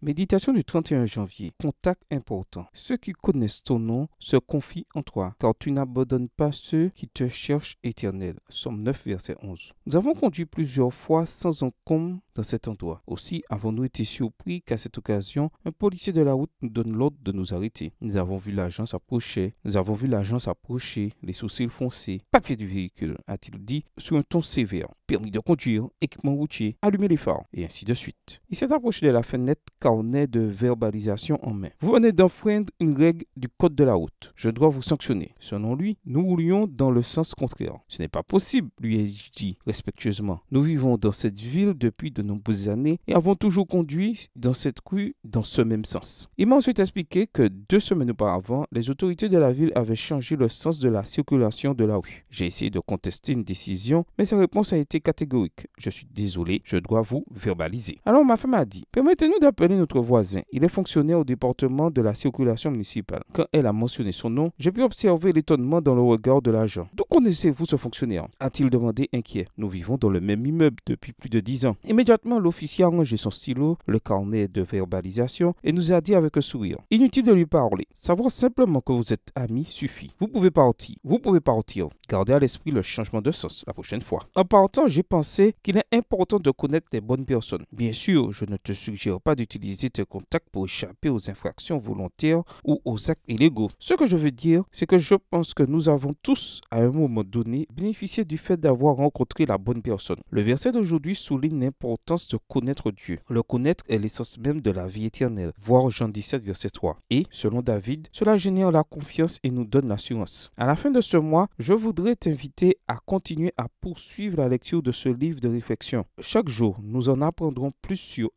Méditation du 31 janvier. Contact important. Ceux qui connaissent ton nom se confient en toi, car tu n'abandonnes pas ceux qui te cherchent éternel. Somme 9, verset 11. Nous avons conduit plusieurs fois sans encombre cet endroit. Aussi avons-nous été surpris qu'à cette occasion, un policier de la route nous donne l'ordre de nous arrêter. Nous avons vu l'agent s'approcher, nous avons vu l'agent s'approcher, les sourcils foncés, papier du véhicule, a-t-il dit, sur un ton sévère, permis de conduire, équipement routier, allumer les phares, et ainsi de suite. Il s'est approché de la fenêtre, carnet de verbalisation en main. Vous venez d'enfreindre une règle du code de la route. Je dois vous sanctionner. Selon lui, nous roulions dans le sens contraire. Ce n'est pas possible, lui ai-je dit respectueusement. Nous vivons dans cette ville depuis de nombreuses années et avons toujours conduit dans cette rue dans ce même sens. Il m'a ensuite expliqué que deux semaines auparavant, les autorités de la ville avaient changé le sens de la circulation de la rue. J'ai essayé de contester une décision, mais sa réponse a été catégorique. Je suis désolé, je dois vous verbaliser. Alors ma femme a dit, permettez-nous d'appeler notre voisin. Il est fonctionnaire au département de la circulation municipale. Quand elle a mentionné son nom, j'ai pu observer l'étonnement dans le regard de l'agent. D'où connaissez-vous ce fonctionnaire a-t-il demandé inquiet. Nous vivons dans le même immeuble depuis plus de dix ans. Immédiatement, l'officier a rangé son stylo, le carnet de verbalisation et nous a dit avec un sourire Inutile de lui parler. Savoir simplement que vous êtes amis suffit. Vous pouvez partir. Vous pouvez partir. Gardez à l'esprit le changement de sens la prochaine fois. En partant, j'ai pensé qu'il est important de connaître les bonnes personnes. Bien sûr, je ne te suggère pas d'utiliser tes contacts pour échapper aux infractions volontaires ou aux actes illégaux. Ce que je veux dire, c'est que je pense que nous avons tous, à un moment donné, bénéficié du fait d'avoir rencontré la bonne personne. Le verset d'aujourd'hui souligne l'importance de connaître Dieu. Le connaître est l'essence même de la vie éternelle, voir Jean 17, verset 3. Et, selon David, cela génère la confiance et nous donne l'assurance. À la fin de ce mois, je voudrais t'inviter à continuer à poursuivre la lecture de ce livre de réflexion. Chaque jour, nous en apprendrons plus sur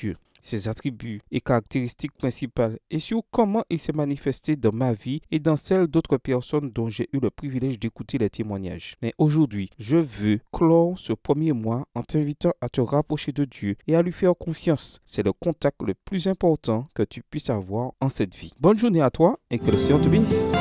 Dieu ses attributs et caractéristiques principales et sur comment il s'est manifesté dans ma vie et dans celle d'autres personnes dont j'ai eu le privilège d'écouter les témoignages. Mais aujourd'hui, je veux clore ce premier mois en t'invitant à te rapprocher de Dieu et à lui faire confiance. C'est le contact le plus important que tu puisses avoir en cette vie. Bonne journée à toi et que le Seigneur te bénisse.